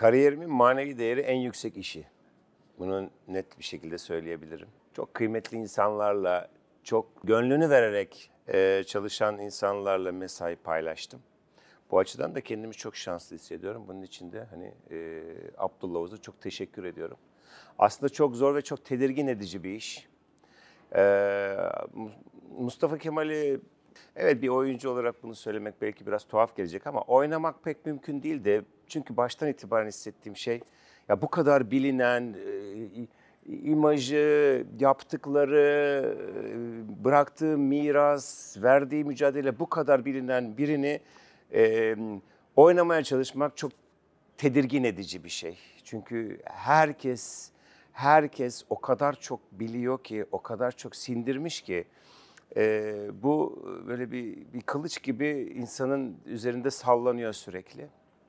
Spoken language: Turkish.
Kariyerimin manevi değeri en yüksek işi. Bunu net bir şekilde söyleyebilirim. Çok kıymetli insanlarla, çok gönlünü vererek e, çalışan insanlarla mesai paylaştım. Bu açıdan da kendimi çok şanslı hissediyorum. Bunun için de hani e, Abdullah Oğuz'a çok teşekkür ediyorum. Aslında çok zor ve çok tedirgin edici bir iş. E, Mustafa Kemal'i Evet bir oyuncu olarak bunu söylemek belki biraz tuhaf gelecek ama oynamak pek mümkün değil de çünkü baştan itibaren hissettiğim şey ya bu kadar bilinen e, imajı, yaptıkları, e, bıraktığı miras, verdiği mücadele bu kadar bilinen birini e, oynamaya çalışmak çok tedirgin edici bir şey. Çünkü herkes herkes o kadar çok biliyor ki, o kadar çok sindirmiş ki e, bu böyle bir, bir kılıç gibi insanın üzerinde sallanıyor sürekli.